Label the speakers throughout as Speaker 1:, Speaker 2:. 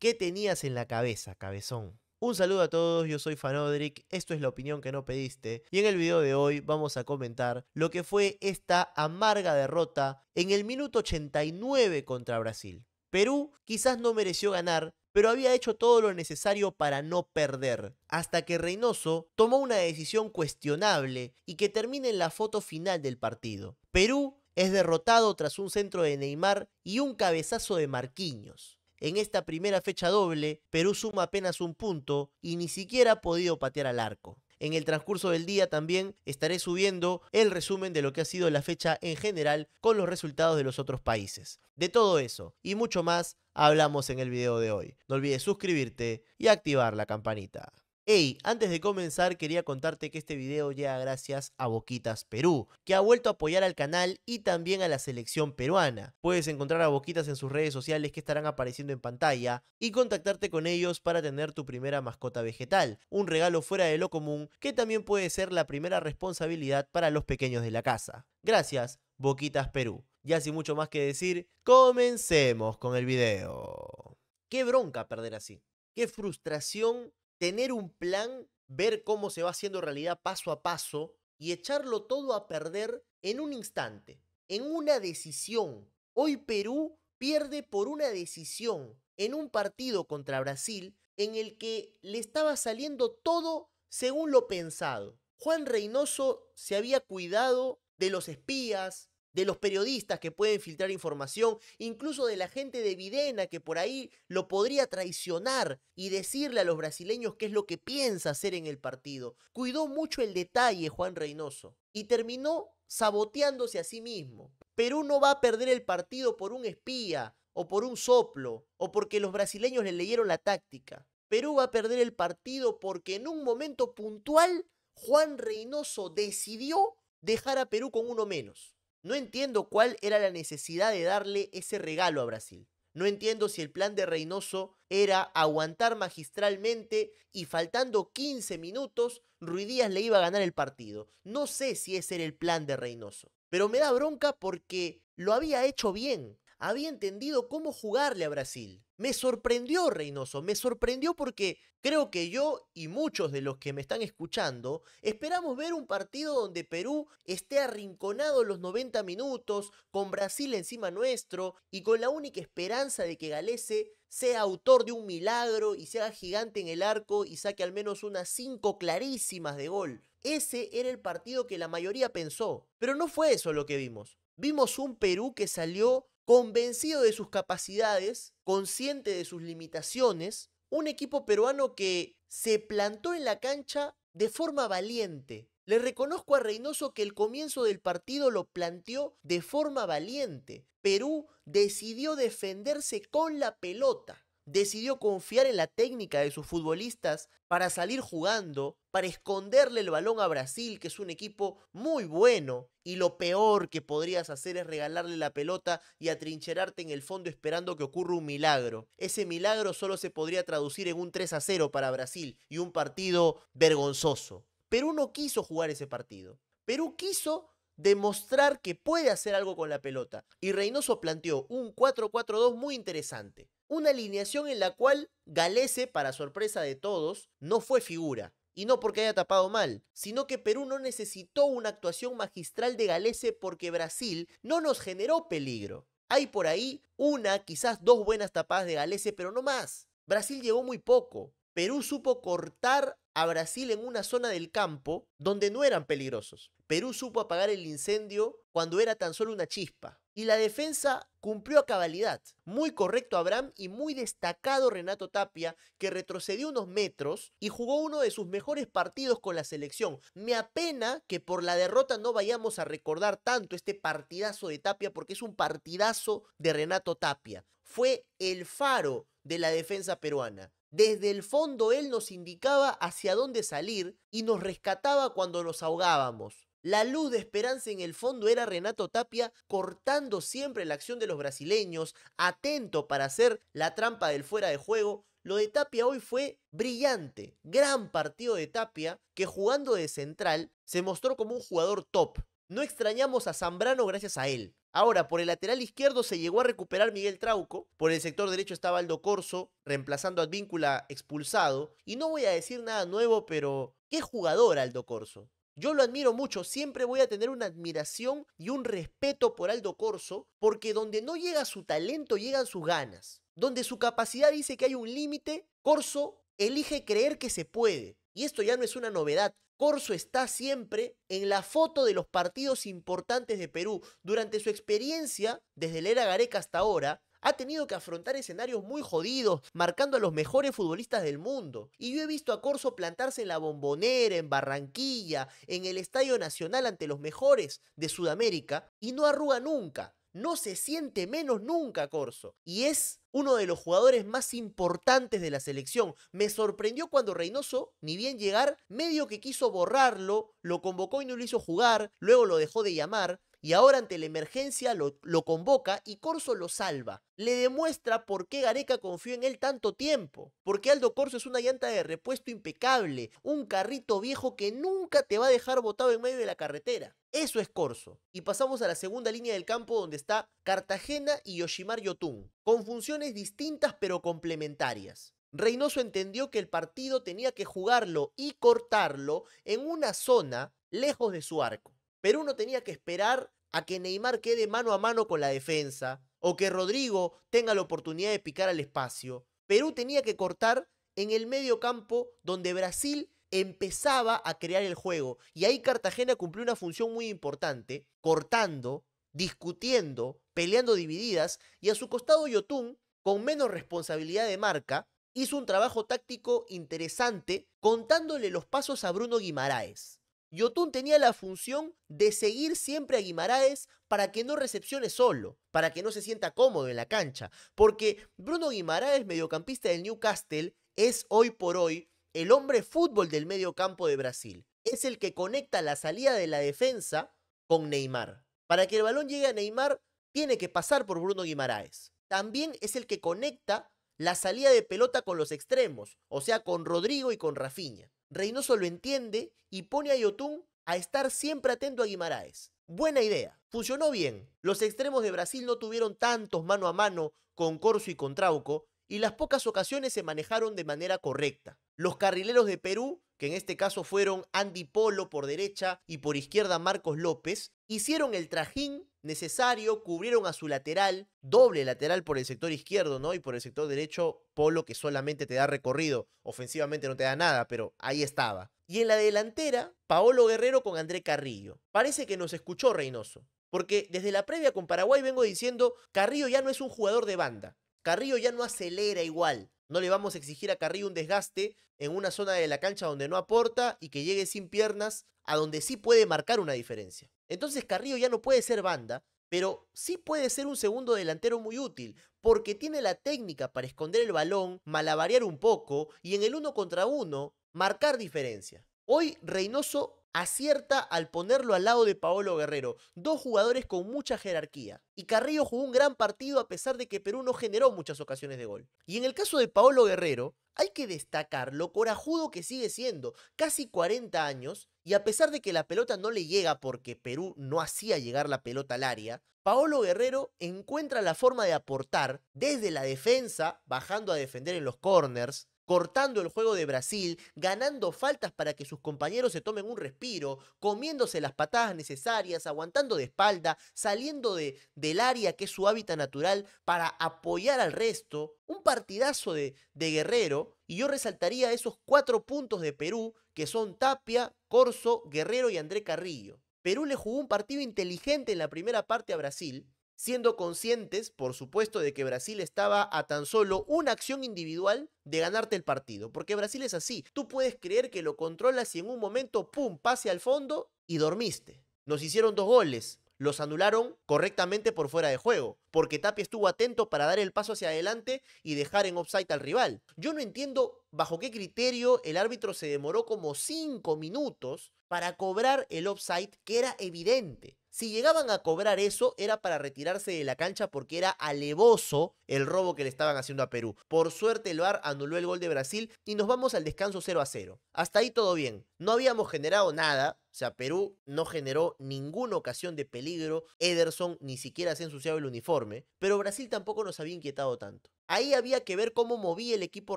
Speaker 1: ¿Qué tenías en la cabeza, cabezón? Un saludo a todos, yo soy Fanodric, esto es la opinión que no pediste y en el video de hoy vamos a comentar lo que fue esta amarga derrota en el minuto 89 contra Brasil. Perú quizás no mereció ganar, pero había hecho todo lo necesario para no perder, hasta que Reynoso tomó una decisión cuestionable y que termina en la foto final del partido. Perú es derrotado tras un centro de Neymar y un cabezazo de Marquinhos. En esta primera fecha doble, Perú suma apenas un punto y ni siquiera ha podido patear al arco. En el transcurso del día también estaré subiendo el resumen de lo que ha sido la fecha en general con los resultados de los otros países. De todo eso y mucho más hablamos en el video de hoy. No olvides suscribirte y activar la campanita. Hey, antes de comenzar quería contarte que este video llega gracias a Boquitas Perú, que ha vuelto a apoyar al canal y también a la selección peruana. Puedes encontrar a Boquitas en sus redes sociales que estarán apareciendo en pantalla y contactarte con ellos para tener tu primera mascota vegetal, un regalo fuera de lo común que también puede ser la primera responsabilidad para los pequeños de la casa. Gracias, Boquitas Perú. Ya sin mucho más que decir, comencemos con el video. Qué bronca perder así. Qué frustración tener un plan, ver cómo se va haciendo realidad paso a paso y echarlo todo a perder en un instante, en una decisión. Hoy Perú pierde por una decisión en un partido contra Brasil en el que le estaba saliendo todo según lo pensado. Juan Reynoso se había cuidado de los espías, de los periodistas que pueden filtrar información, incluso de la gente de Videna que por ahí lo podría traicionar y decirle a los brasileños qué es lo que piensa hacer en el partido. Cuidó mucho el detalle Juan Reynoso y terminó saboteándose a sí mismo. Perú no va a perder el partido por un espía o por un soplo o porque los brasileños le leyeron la táctica. Perú va a perder el partido porque en un momento puntual Juan Reynoso decidió dejar a Perú con uno menos. No entiendo cuál era la necesidad de darle ese regalo a Brasil. No entiendo si el plan de Reynoso era aguantar magistralmente y faltando 15 minutos, Díaz le iba a ganar el partido. No sé si ese era el plan de Reynoso. Pero me da bronca porque lo había hecho bien había entendido cómo jugarle a Brasil. Me sorprendió Reynoso, me sorprendió porque creo que yo y muchos de los que me están escuchando esperamos ver un partido donde Perú esté arrinconado los 90 minutos, con Brasil encima nuestro y con la única esperanza de que Galese sea autor de un milagro y sea gigante en el arco y saque al menos unas 5 clarísimas de gol. Ese era el partido que la mayoría pensó, pero no fue eso lo que vimos. Vimos un Perú que salió convencido de sus capacidades, consciente de sus limitaciones, un equipo peruano que se plantó en la cancha de forma valiente. Le reconozco a Reynoso que el comienzo del partido lo planteó de forma valiente. Perú decidió defenderse con la pelota decidió confiar en la técnica de sus futbolistas para salir jugando, para esconderle el balón a Brasil, que es un equipo muy bueno, y lo peor que podrías hacer es regalarle la pelota y atrincherarte en el fondo esperando que ocurra un milagro. Ese milagro solo se podría traducir en un 3 a 0 para Brasil y un partido vergonzoso. Perú no quiso jugar ese partido. Perú quiso demostrar que puede hacer algo con la pelota. Y Reynoso planteó un 4-4-2 muy interesante. Una alineación en la cual Galese, para sorpresa de todos, no fue figura. Y no porque haya tapado mal, sino que Perú no necesitó una actuación magistral de Galese porque Brasil no nos generó peligro. Hay por ahí una, quizás dos buenas tapadas de Galese, pero no más. Brasil llegó muy poco. Perú supo cortar a Brasil en una zona del campo donde no eran peligrosos. Perú supo apagar el incendio cuando era tan solo una chispa. Y la defensa cumplió a cabalidad. Muy correcto Abraham y muy destacado Renato Tapia, que retrocedió unos metros y jugó uno de sus mejores partidos con la selección. Me apena que por la derrota no vayamos a recordar tanto este partidazo de Tapia, porque es un partidazo de Renato Tapia. Fue el faro de la defensa peruana. Desde el fondo Él nos indicaba hacia dónde salir y nos rescataba cuando nos ahogábamos. La luz de esperanza en el fondo era Renato Tapia cortando siempre la acción de los brasileños, atento para hacer la trampa del fuera de juego. Lo de Tapia hoy fue brillante, gran partido de Tapia que jugando de central se mostró como un jugador top, no extrañamos a Zambrano gracias a él. Ahora, por el lateral izquierdo se llegó a recuperar Miguel Trauco, por el sector derecho estaba Aldo Corso, reemplazando a Advíncula expulsado, y no voy a decir nada nuevo, pero qué jugador Aldo Corso. Yo lo admiro mucho, siempre voy a tener una admiración y un respeto por Aldo Corso, porque donde no llega su talento, llegan sus ganas. Donde su capacidad dice que hay un límite, Corso elige creer que se puede. Y esto ya no es una novedad. Corso está siempre en la foto de los partidos importantes de Perú. Durante su experiencia, desde el era Gareca hasta ahora, ha tenido que afrontar escenarios muy jodidos, marcando a los mejores futbolistas del mundo. Y yo he visto a Corso plantarse en la Bombonera, en Barranquilla, en el Estadio Nacional ante los mejores de Sudamérica, y no arruga nunca no se siente menos nunca, Corso. Y es uno de los jugadores más importantes de la selección. Me sorprendió cuando Reynoso, ni bien llegar, medio que quiso borrarlo, lo convocó y no lo hizo jugar, luego lo dejó de llamar y ahora ante la emergencia lo, convoca y Corso lo salva. Le demuestra por qué Gareca confió en él tanto tiempo, porque Aldo Corso es una llanta de repuesto impecable, un carrito viejo que nunca te va a dejar botado en medio de la carretera. Eso es Corso. Y pasamos a la segunda línea del campo donde está Cartagena y Yoshimar Yotun, con funciones distintas pero complementarias. Reynoso entendió que el partido tenía que jugarlo y cortarlo en una zona lejos de su arco. Perú no tenía que esperar a que Neymar quede mano a mano con la defensa o que Rodrigo tenga la oportunidad de picar al espacio. Perú tenía que cortar en el medio campo donde Brasil empezaba a crear el juego. Y ahí Cartagena cumplió una función muy importante, cortando, discutiendo, peleando divididas, y a su costado Yotún, con menos responsabilidad de marca, hizo un trabajo táctico interesante contándole los pasos a Bruno Guimaraes. Yotun tenía la función de seguir siempre a Guimaraes para que no recepcione solo, para que no se sienta cómodo en la cancha, porque Bruno Guimaraes, mediocampista del Newcastle, es hoy por hoy el hombre fútbol del mediocampo de Brasil. Es el que conecta la salida de la defensa con Neymar. Para que el balón llegue a Neymar, tiene que pasar por Bruno Guimaraes. También es el que conecta la salida de pelota con los extremos, o sea, con Rodrigo y con Rafinha. Reynoso lo entiende y pone a Yotun a estar siempre atento a Guimaraes. Buena idea. Funcionó bien. Los extremos de Brasil no tuvieron tantos mano a mano con Corso y con Trauco y las pocas ocasiones se manejaron de manera correcta. Los carrileros de Perú, que en este caso fueron Andy Polo por derecha y por izquierda Marcos López, hicieron el trajín necesario, cubrieron a su lateral, doble lateral por el sector izquierdo, ¿no? Y por el sector derecho, Polo que solamente te da recorrido, ofensivamente no te da nada, pero ahí estaba. Y en la delantera, Paolo Guerrero con André Carrillo. Parece que nos escuchó Reynoso, porque desde la previa con Paraguay vengo diciendo, Carrillo ya no es un jugador de banda, Carrillo ya no acelera igual, no le vamos a exigir a Carrillo un desgaste en una zona de la cancha donde no aporta y que llegue sin piernas a donde sí puede marcar una diferencia. Entonces Carrillo ya no puede ser banda, pero sí puede ser un segundo delantero muy útil, porque tiene la técnica para esconder el balón, malabarear un poco y en el uno contra uno marcar diferencia. Hoy Reynoso acierta al ponerlo al lado de Paolo Guerrero, dos jugadores con mucha jerarquía. Y Carrillo jugó un gran partido a pesar de que Perú no generó muchas ocasiones de gol. Y en el caso de Paolo Guerrero, hay que destacar lo corajudo que sigue siendo, casi 40 años, y a pesar de que la pelota no le llega porque Perú no hacía llegar la pelota al área, Paolo Guerrero encuentra la forma de aportar desde la defensa, bajando a defender en los corners, cortando el juego de Brasil, ganando faltas para que sus compañeros se tomen un respiro, comiéndose las patadas necesarias, aguantando de espalda, saliendo de, del área que es su hábitat natural para apoyar al resto. Un partidazo de, de Guerrero y yo resaltaría esos cuatro puntos de Perú que son Tapia, Corso, Guerrero y André Carrillo. Perú le jugó un partido inteligente en la primera parte a Brasil, siendo conscientes, por supuesto, de que Brasil estaba a tan solo una acción individual de ganarte el partido, porque Brasil es así, tú puedes creer que lo controlas y en un momento, ¡pum!, pase al fondo y dormiste. Nos hicieron dos goles, los anularon correctamente por fuera de juego, porque Tapia estuvo atento para dar el paso hacia adelante y dejar en offside al rival. Yo no entiendo bajo qué criterio el árbitro se demoró como cinco minutos para cobrar el offside que era evidente. Si llegaban a cobrar eso, era para retirarse de la cancha porque era alevoso el robo que le estaban haciendo a Perú. Por suerte, el VAR anuló el gol de Brasil y nos vamos al descanso 0 a 0. Hasta ahí todo bien. No habíamos generado nada, o sea, Perú no generó ninguna ocasión de peligro. Ederson ni siquiera se ensuciaba el uniforme. Pero Brasil tampoco nos había inquietado tanto. Ahí había que ver cómo movía el equipo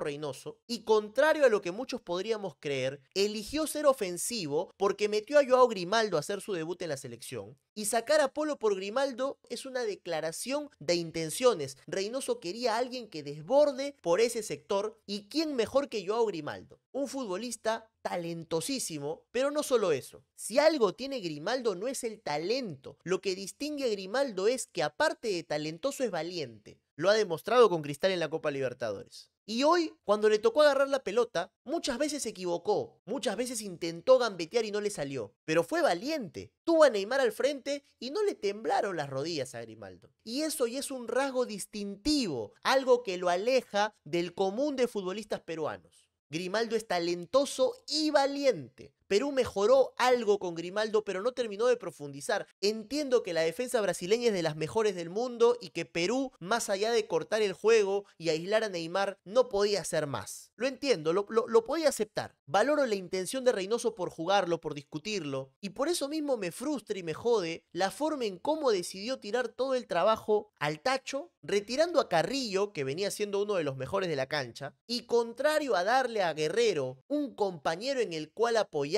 Speaker 1: Reynoso. Y contrario a lo que muchos podríamos creer, eligió ser ofensivo porque metió a Joao Grimaldo a hacer su debut en la selección. Y sacar a Polo por Grimaldo es una declaración de intenciones. Reynoso quería a alguien que desborde por ese sector y quién mejor que Joao Grimaldo, un futbolista talentosísimo, pero no solo eso. Si algo tiene Grimaldo no es el talento. Lo que distingue a Grimaldo es que aparte de talentoso es valiente. Lo ha demostrado con Cristal en la Copa Libertadores. Y hoy, cuando le tocó agarrar la pelota, muchas veces se equivocó, muchas veces intentó gambetear y no le salió, pero fue valiente, tuvo a Neymar al frente y no le temblaron las rodillas a Grimaldo. Y eso ya es un rasgo distintivo, algo que lo aleja del común de futbolistas peruanos. Grimaldo es talentoso y valiente. Perú mejoró algo con Grimaldo, pero no terminó de profundizar. Entiendo que la defensa brasileña es de las mejores del mundo y que Perú, más allá de cortar el juego y aislar a Neymar, no podía hacer más. Lo entiendo, lo, podía aceptar. Valoro la intención de Reynoso por jugarlo, por discutirlo, y por eso mismo me frustra y me jode la forma en cómo decidió tirar todo el trabajo al tacho, retirando a Carrillo, que venía siendo uno de los mejores de la cancha, y contrario a darle a Guerrero un compañero en el cual apoyar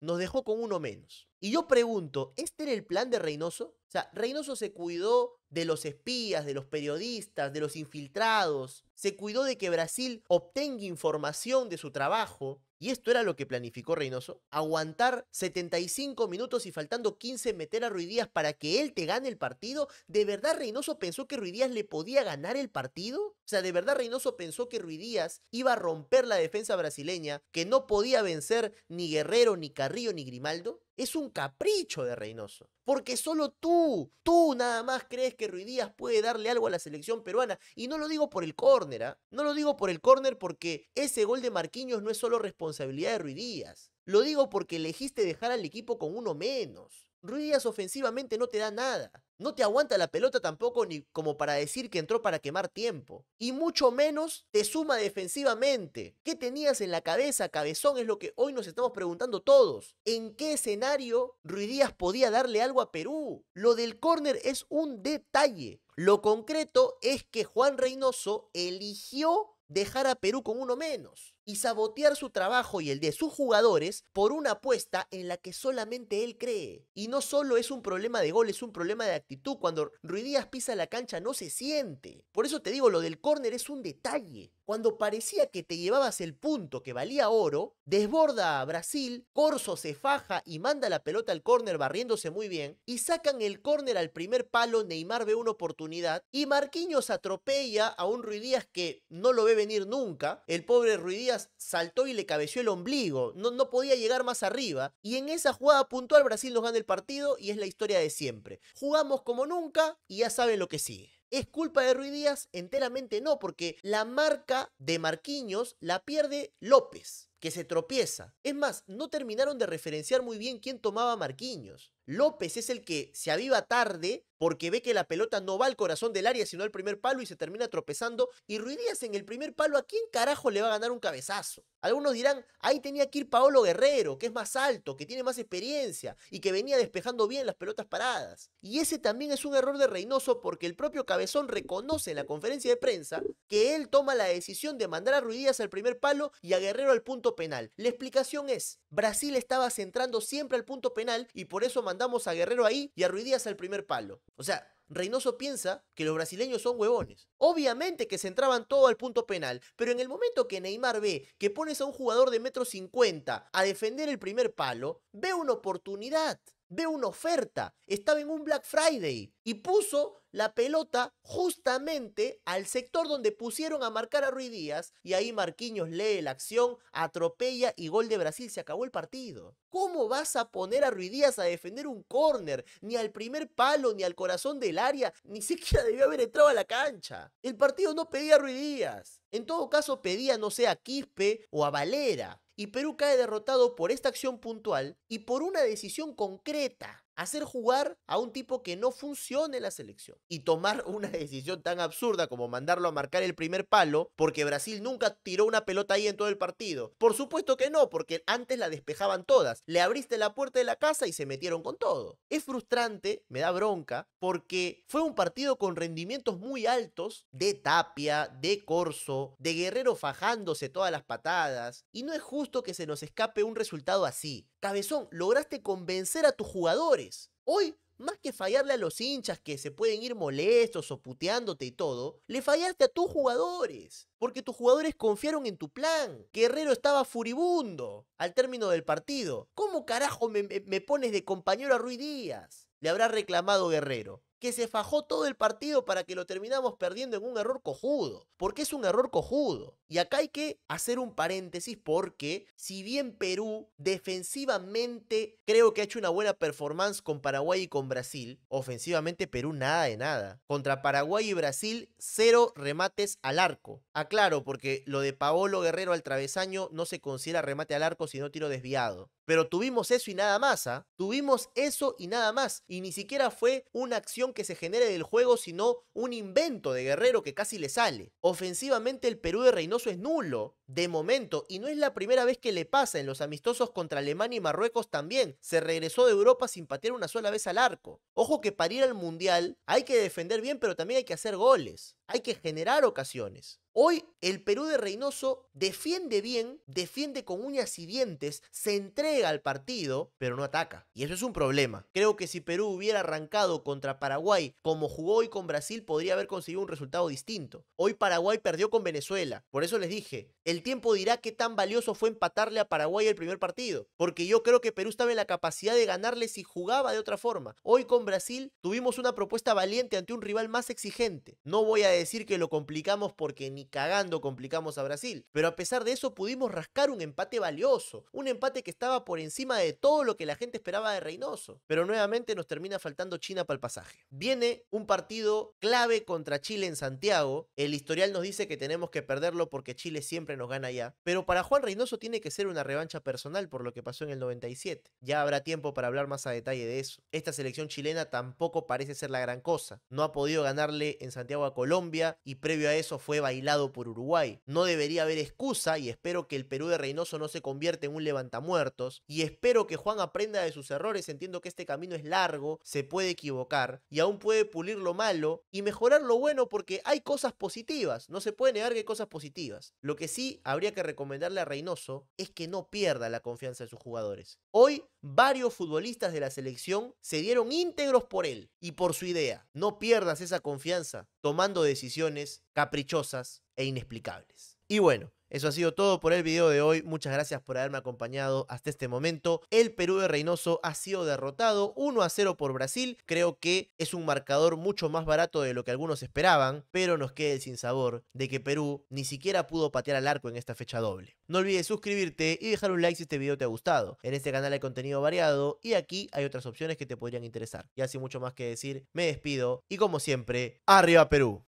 Speaker 1: nos dejó con uno menos. Y yo pregunto, ¿este era el plan de Reynoso? O sea, Reynoso se cuidó de los espías, de los periodistas, de los infiltrados, se cuidó de que Brasil obtenga información de su trabajo, y esto era lo que planificó Reynoso. Aguantar 75 minutos y faltando 15 meter a Ruidías para que él te gane el partido. ¿De verdad Reynoso pensó que Díaz le podía ganar el partido? O sea, ¿de verdad Reynoso pensó que Ruidías iba a romper la defensa brasileña, que no podía vencer ni Guerrero, ni Carrillo, ni Grimaldo? Es un capricho de Reynoso. Porque solo tú, tú nada más crees que Díaz puede darle algo a la selección peruana. Y no lo digo por el córner, ¿ah? no lo digo por el córner porque ese gol de Marquinhos no es solo responsabilidad de Díaz. Lo digo porque elegiste dejar al equipo con uno menos. Ruiz Díaz ofensivamente no te da nada. No te aguanta la pelota tampoco ni como para decir que entró para quemar tiempo. Y mucho menos te suma defensivamente. ¿Qué tenías en la cabeza, cabezón? Es lo que hoy nos estamos preguntando todos. ¿En qué escenario Ruidías podía darle algo a Perú? Lo del córner es un detalle. Lo concreto es que Juan Reynoso eligió dejar a Perú con uno menos y sabotear su trabajo y el de sus jugadores por una apuesta en la que solamente él cree. Y no solo es un problema de gol, es un problema de actitud. Cuando Ruidías pisa la cancha no se siente. Por eso te digo, lo del córner es un detalle cuando parecía que te llevabas el punto que valía oro, desborda a Brasil, Corso se faja y manda la pelota al córner barriéndose muy bien, y sacan el córner al primer palo, Neymar ve una oportunidad, y Marquinhos atropella a un Ruidías que no lo ve venir nunca, el pobre Ruidías saltó y le cabeció el ombligo, no, no podía llegar más arriba, y en esa jugada puntual Brasil nos gana el partido y es la historia de siempre. Jugamos como nunca y ya saben lo que sigue. ¿Es culpa de Rui Díaz? Enteramente no, porque la marca de Marquiños la pierde López, que se tropieza. Es más, no terminaron de referenciar muy bien quién tomaba Marquiños. López es el que se aviva tarde porque ve que la pelota no va al corazón del área, sino al primer palo y se termina tropezando. Y Ruidías en el primer palo, ¿a quién carajo le va a ganar un cabezazo? Algunos dirán, ahí tenía que ir Paolo Guerrero, que es más alto, que tiene más experiencia y que venía despejando bien las pelotas paradas. Y ese también es un error de Reynoso porque el propio Cabezón reconoce en la conferencia de prensa que él toma la decisión de mandar a Ruidías al primer palo y a Guerrero al punto penal. La explicación es, Brasil estaba centrando siempre al punto penal y por eso mandó mandamos a Guerrero ahí y a Ruidías al primer palo. O sea, Reynoso piensa que los brasileños son huevones. Obviamente que se entraban todo al punto penal, pero en el momento que Neymar ve que pones a un jugador de metro cincuenta a defender el primer palo, ve una oportunidad. Ve una oferta. Estaba en un Black Friday y puso la pelota justamente al sector donde pusieron a marcar a Ruiz Díaz y ahí Marquinhos lee la acción, atropella y gol de Brasil, se acabó el partido. ¿Cómo vas a poner a Ruiz Díaz a defender un córner? Ni al primer palo, ni al corazón del área, ni siquiera debió haber entrado a la cancha. El partido no pedía a Ruiz Díaz. En todo caso pedía, no sé, a Quispe o a Valera y Perú cae derrotado por esta acción puntual y por una decisión concreta hacer jugar a un tipo que no funcione la selección y tomar una decisión tan absurda como mandarlo a marcar el primer palo porque Brasil nunca tiró una pelota ahí en todo el partido. Por supuesto que no, porque antes la despejaban todas. Le abriste la puerta de la casa y se metieron con todo. Es frustrante, me da bronca, porque fue un partido con rendimientos muy altos de Tapia, de Corso, de Guerrero fajándose todas las patadas y no es justo que se nos escape un resultado así. Cabezón, lograste convencer a tus jugadores. Hoy, más que fallarle a los hinchas que se pueden ir molestos o puteándote y todo, le fallaste a tus jugadores. Porque tus jugadores confiaron en tu plan. Guerrero estaba furibundo al término del partido. ¿Cómo carajo me, pones de compañero a Ruiz Díaz? Le habrá reclamado Guerrero que se fajó todo el partido para que lo terminamos perdiendo en un error cojudo. Porque es un error cojudo. Y acá hay que hacer un paréntesis porque si bien Perú defensivamente creo que ha hecho una buena performance con Paraguay y con Brasil, ofensivamente Perú nada de nada. Contra Paraguay y Brasil, cero remates al arco. Aclaro, porque lo de Paolo Guerrero al travesaño no se considera remate al arco sino tiro desviado. Pero tuvimos eso y nada más, ¿ah? Tuvimos eso y nada más. Y ni siquiera fue una acción que se genere del juego, sino un invento de Guerrero que casi le sale. Ofensivamente el Perú de Reynoso es nulo, de momento, y no es la primera vez que le pasa en los amistosos contra Alemania y Marruecos también. Se regresó de Europa sin patear una sola vez al arco. Ojo que para ir al Mundial hay que defender bien, pero también hay que hacer goles. Hay que generar ocasiones. Hoy el Perú de Reynoso defiende bien, defiende con uñas y dientes, se entrega al partido, pero no ataca. Y eso es un problema. Creo que si Perú hubiera arrancado contra Paraguay como jugó hoy con Brasil, podría haber conseguido un resultado distinto. Hoy Paraguay perdió con Venezuela. Por eso les dije, el tiempo dirá qué tan valioso fue empatarle a Paraguay el primer partido. Porque yo creo que Perú estaba en la capacidad de ganarle si jugaba de otra forma. Hoy con Brasil tuvimos una propuesta valiente ante un rival más exigente. No voy a decir que lo complicamos porque ni cagando complicamos a Brasil. Pero a pesar de eso pudimos rascar un empate valioso, un empate que estaba por encima de todo lo que la gente esperaba de Reynoso. Pero nuevamente nos termina faltando China para el pasaje. Viene un partido clave contra Chile en Santiago. El historial nos dice que tenemos que perderlo porque Chile siempre nos gana ya. Pero para Juan Reynoso tiene que ser una revancha personal por lo que pasó en el 97. Ya habrá tiempo para hablar más a detalle de eso. Esta selección chilena tampoco parece ser la gran cosa. No ha podido ganarle en Santiago a Colombia y previo a eso fue bailado por Uruguay. No debería haber excusa y espero que el Perú de Reynoso no se convierta en un levantamuertos y espero que Juan aprenda de sus errores. Entiendo que este camino es largo, se puede equivocar y aún puede pulir lo malo y mejorar lo bueno porque hay cosas positivas. No se puede negar que hay cosas positivas. Lo que sí habría que recomendarle a Reynoso es que no pierda la confianza de sus jugadores. Hoy varios futbolistas de la selección se dieron íntegros por él y por su idea. No pierdas esa confianza tomando decisiones caprichosas e inexplicables. Y bueno, eso ha sido todo por el video de hoy. Muchas gracias por haberme acompañado hasta este momento. El Perú de Reynoso ha sido derrotado 1 a 0 por Brasil. Creo que es un marcador mucho más barato de lo que algunos esperaban, pero nos queda el sinsabor de que Perú ni siquiera pudo patear al arco en esta fecha doble. No olvides suscribirte y dejar un like si este video te ha gustado. En este canal hay contenido variado y aquí hay otras opciones que te podrían interesar. Y así mucho más que decir, me despido y como siempre, arriba Perú.